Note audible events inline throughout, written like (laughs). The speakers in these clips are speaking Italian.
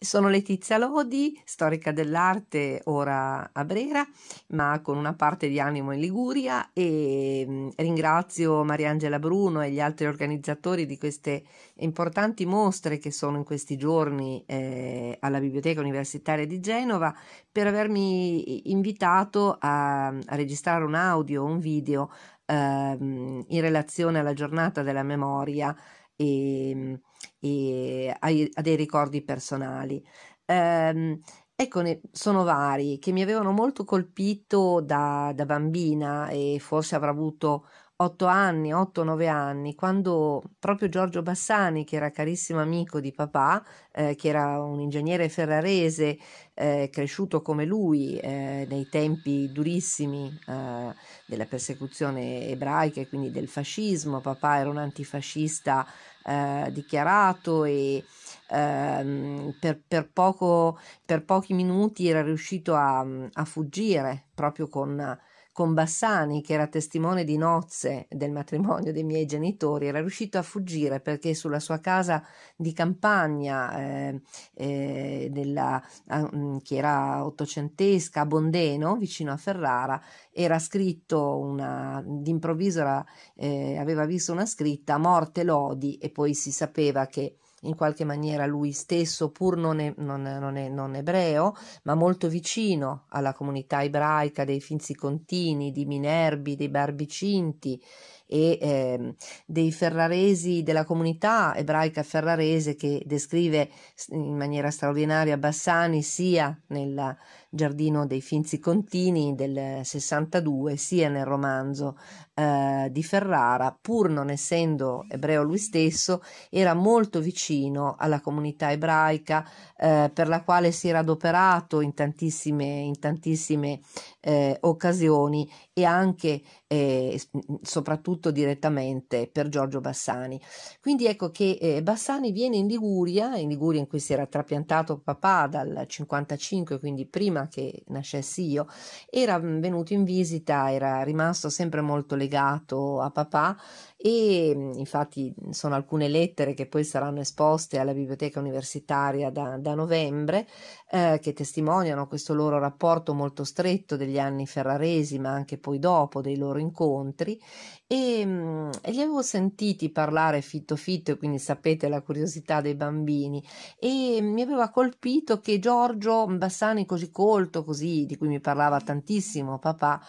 Sono Letizia Lodi, storica dell'arte, ora a Brera, ma con una parte di animo in Liguria e mm, ringrazio Mariangela Bruno e gli altri organizzatori di queste importanti mostre che sono in questi giorni eh, alla Biblioteca Universitaria di Genova per avermi invitato a, a registrare un audio, un video ehm, in relazione alla giornata della memoria e mm, e a, a dei ricordi personali. Um, Ecco, sono vari che mi avevano molto colpito da, da bambina e forse avrà avuto otto anni, 8 nove anni, quando proprio Giorgio Bassani, che era carissimo amico di papà, eh, che era un ingegnere ferrarese, eh, cresciuto come lui eh, nei tempi durissimi eh, della persecuzione ebraica e quindi del fascismo, papà era un antifascista eh, dichiarato e eh, per, per, poco, per, pochi minuti era riuscito a, a fuggire proprio con con Bassani, che era testimone di nozze del matrimonio dei miei genitori, era riuscito a fuggire perché sulla sua casa di campagna, eh, eh, della, eh, che era ottocentesca, a Bondeno, vicino a Ferrara, era scritto una, d'improvviso era, eh, aveva visto una scritta morte lodi e poi si sapeva che in qualche maniera lui stesso, pur non, è, non, non, è, non ebreo, ma molto vicino alla comunità ebraica dei Finzi Contini, di Minerbi, dei Barbicinti e eh, dei ferraresi della comunità ebraica ferrarese che descrive in maniera straordinaria Bassani sia nel giardino dei Finzi Contini del 62 sia nel romanzo eh, di Ferrara, pur non essendo ebreo lui stesso, era molto vicino alla comunità ebraica eh, per la quale si era adoperato in tantissime, in tantissime eh, occasioni e anche e eh, soprattutto direttamente per Giorgio Bassani. Quindi ecco che eh, Bassani viene in Liguria, in Liguria in cui si era trapiantato papà dal 55, quindi prima che nascessi io, era mm, venuto in visita, era rimasto sempre molto legato legato a papà e mhmm, infatti mhmm, sono alcune lettere che poi saranno esposte alla biblioteca universitaria da, da novembre eh, che testimoniano questo loro rapporto molto stretto degli anni ferraresi ma anche poi dopo dei loro incontri e, mhmm, e li avevo sentiti parlare fitto fitto e quindi sapete la curiosità dei bambini e mi aveva colpito che Giorgio Bassani così colto così di cui mi parlava tantissimo papà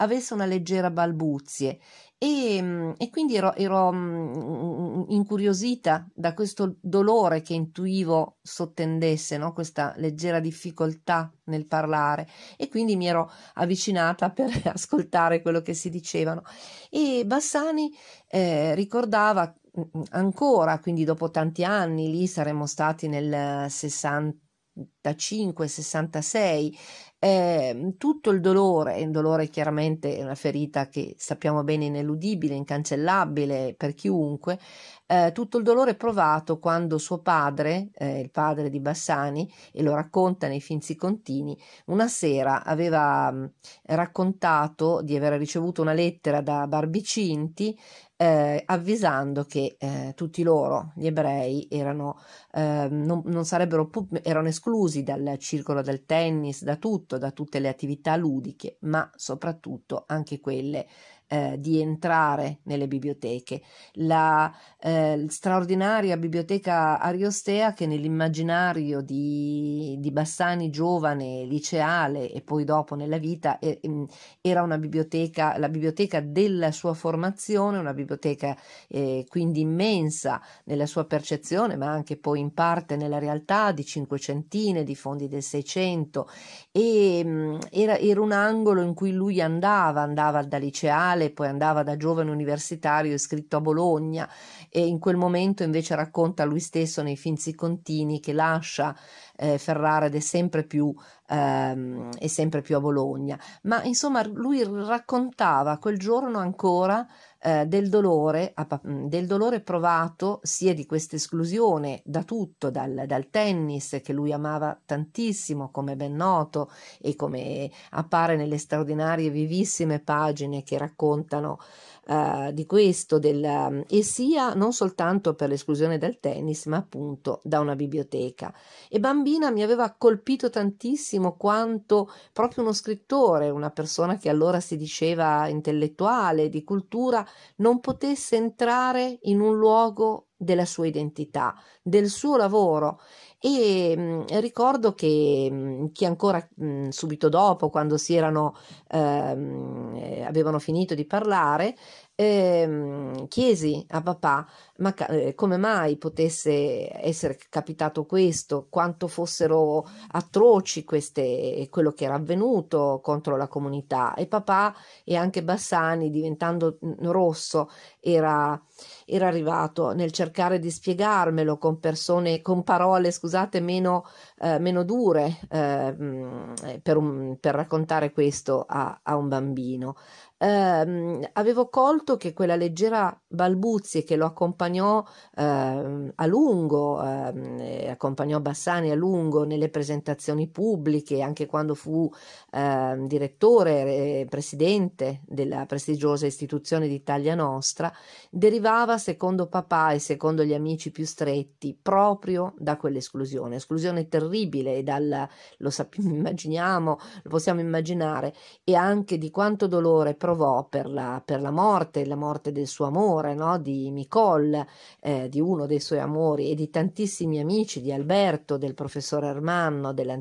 avesse una leggera balbuzia medie e, ehm, e quindi ero, ero mm, mm, mm, incuriosita da questo dolore che intuivo sottendesse, no? questa leggera difficoltà nel parlare e quindi mi ero avvicinata (laughs) per ascoltare quello che si dicevano e Bassani eh, ricordava ancora, quindi dopo tanti anni, lì saremmo stati nel 65-66, eh, tutto il dolore, e il dolore chiaramente è una ferita che sappiamo bene ineludibile, incancellabile per chiunque, eh, tutto il dolore provato quando suo padre, eh, il padre di Bassani, e lo racconta nei Finzi Contini, una sera aveva mh, mm, raccontato di aver ricevuto una lettera da Barbicinti eh, avvisando che eh, tutti loro, gli ebrei, erano, eh, non, non, sarebbero erano esclusi dal circolo del tennis, da tutto, da tutte le attività ludiche, ma soprattutto anche quelle eh, di entrare nelle biblioteche. La eh, straordinaria biblioteca Ariostea che nell'immaginario di, di, Bassani giovane, liceale e poi dopo nella vita eh, era una biblioteca, la biblioteca della sua formazione, una biblioteca eh, quindi immensa nella sua percezione ma anche poi in parte nella realtà di cinquecentine, di fondi del Seicento e mh, mm, era, era un angolo in cui lui andava, andava da liceale giornale, poi andava da giovane universitario iscritto a Bologna e in quel momento invece racconta lui stesso nei Finzi Contini che lascia eh, Ferrara ed è sempre più ehm, e sempre più a Bologna. Ma insomma lui raccontava quel giorno ancora eh, del, dolore, mm, del dolore provato sia di questa esclusione da tutto, dal, dal, tennis che lui amava tantissimo, come ben noto e come appare nelle straordinarie vivissime pagine che raccontano eh, di questo del, mm, e sia non soltanto per l'esclusione dal tennis, ma appunto da una biblioteca. E bambina mi aveva colpito tantissimo quanto proprio uno scrittore, una persona che allora si diceva intellettuale, di cultura, non potesse entrare in un luogo della sua identità, del suo lavoro. E mh, mhmm, ricordo che, mh, mhmm, che ancora mh, mhmm, subito dopo, quando si erano, ehm, eh, avevano finito di parlare, eh, chiesi a papà ma eh, come mai potesse essere capitato questo, quanto fossero atroci queste, quello che era avvenuto contro la comunità. E papà e anche Bassani, diventando rosso, era era arrivato nel cercare di spiegarmelo con persone, con parole, scusate, meno, eh, meno dure eh, per, un, per, raccontare questo a, a un bambino. Eh, avevo colto che quella leggera balbuzie che lo accompagnò eh, a lungo, ehm, eh, accompagnò Bassani a lungo nelle presentazioni pubbliche, anche quando fu ehm, direttore e presidente della prestigiosa istituzione d'Italia Nostra, derivava derivava, secondo papà e secondo gli amici più stretti, proprio da quell'esclusione, esclusione terribile, dal, lo sappiamo, (laughs) immaginiamo, lo possiamo immaginare, e anche di quanto dolore provò per la, per la morte, la morte del suo amore, no? di Nicole, eh, di uno dei suoi amori, e di tantissimi amici, di Alberto, del professore Armanno, della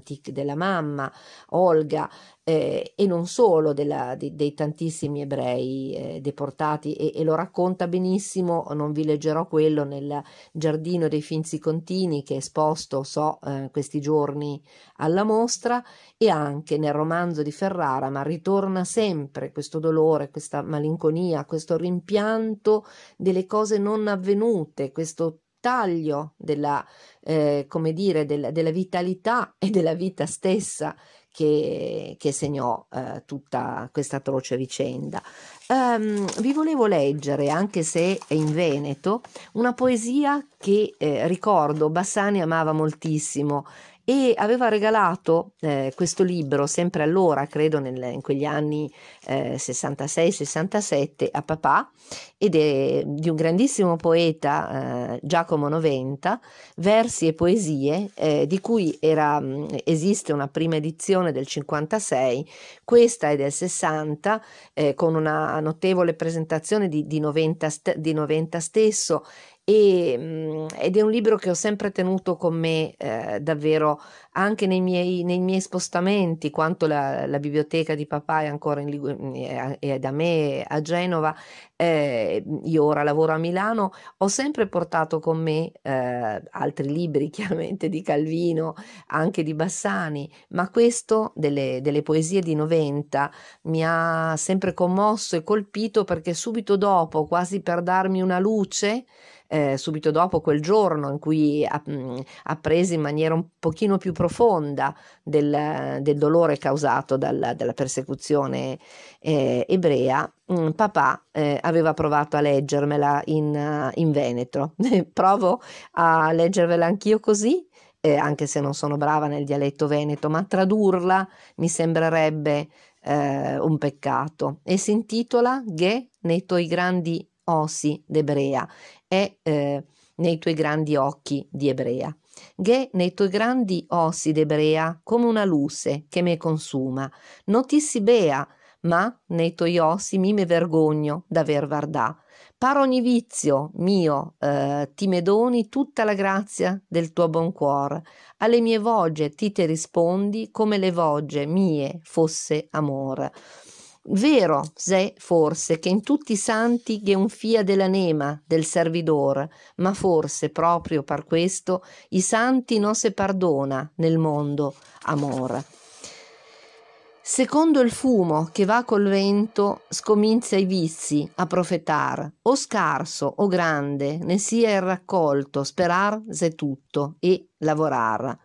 mamma, Olga, eh, e non solo della, di, dei tantissimi ebrei eh, deportati e, e, lo racconta benissimo, non vi leggerò quello, nel giardino dei Finzi Contini che è esposto, so, eh, questi giorni alla mostra e anche nel romanzo di Ferrara, ma ritorna sempre questo dolore, questa malinconia, questo rimpianto delle cose non avvenute, questo taglio della, eh, come dire, della, della vitalità e della vita stessa che, che segnò eh, tutta questa atroce vicenda. Um, vi volevo leggere, anche se è in Veneto, una poesia che eh, ricordo Bassani amava moltissimo e aveva regalato eh, questo libro, sempre allora, credo nel, in quegli anni eh, 66-67, a papà, ed è di un grandissimo poeta, eh, Giacomo Noventa, versi e poesie, eh, di cui era, mm, esiste una prima edizione del 56, questa è del 60, eh, con una notevole presentazione di, di, Noventa, st- di Noventa stesso e, mhmm, ed è un libro che ho sempre tenuto con me eh, davvero anche nei miei, nei miei spostamenti, quanto la, la, biblioteca di papà è ancora in mhmm, è da me a Genova, eh, mhmm, io ora lavoro a Milano, ho sempre portato con me eh, altri libri (laughs) chiaramente di Calvino, anche di Bassani, ma questo delle, delle poesie di 90 mi ha sempre commosso e colpito perché subito dopo, quasi per darmi una luce, eh, subito dopo quel giorno in cui apprese mm, in maniera un pochino più profonda del, del dolore causato dal, dalla persecuzione eh, ebrea, mm, papà eh, aveva provato a leggermela in, eh, in veneto. (laughs) Provo a leggervela anch'io così. Eh, anche se non sono brava nel dialetto veneto, ma tradurla mi sembrerebbe eh, un peccato. E si intitola Ghe nei tuoi grandi osi d'ebrea, e eh, nei tuoi grandi occhi di ebrea. Ghe nei tuoi grandi ossi d'ebrea come una luce che me consuma. Non ti si bea, ma nei tuoi ossi mi me vergogno d'aver vardà. Par ogni vizio mio eh, ti me doni tutta la grazia del tuo buon cuore. Alle mie voge ti te rispondi come le voge mie fosse amor. Vero, se forse, che in tutti i santi che un fia della nema, del servidor, ma forse proprio per questo i santi non se perdona nel mondo amor. Secondo il fumo che va col vento, scomincia i vizi a profetar, o scarso o grande, ne sia il raccolto, sperar se tutto e lavorar.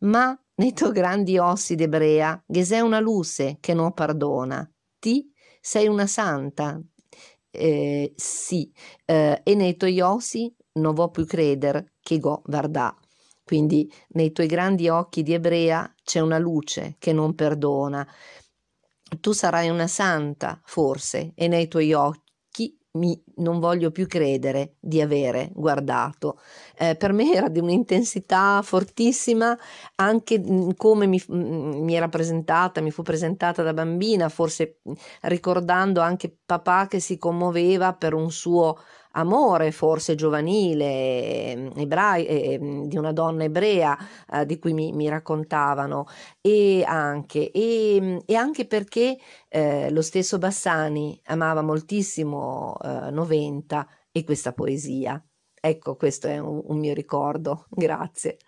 Ma netto grandi ossi d'ebrea, che se una luce che non perdona, tutti, sei una santa. Eh, sì, eh, e nei tuoi ossi non vuoi più credere che go guarda. Quindi nei tuoi grandi occhi di ebrea c'è una luce che non perdona. Tu sarai una santa, forse, e nei tuoi occhi mi, non voglio più credere di avere guardato. Eh, per me era di un'intensità fortissima, anche mm, come mi, mm, mm, mi, era presentata, mi fu presentata da bambina, forse ricordando anche papà che si commuoveva per un suo amore forse giovanile ehm, ebrai, eh, di una donna ebrea eh, di cui mi, mi, raccontavano e anche, e, ehm, e anche perché eh, lo stesso Bassani amava moltissimo eh, Noventa e questa poesia. Ecco, questo è un, un mio ricordo. Grazie.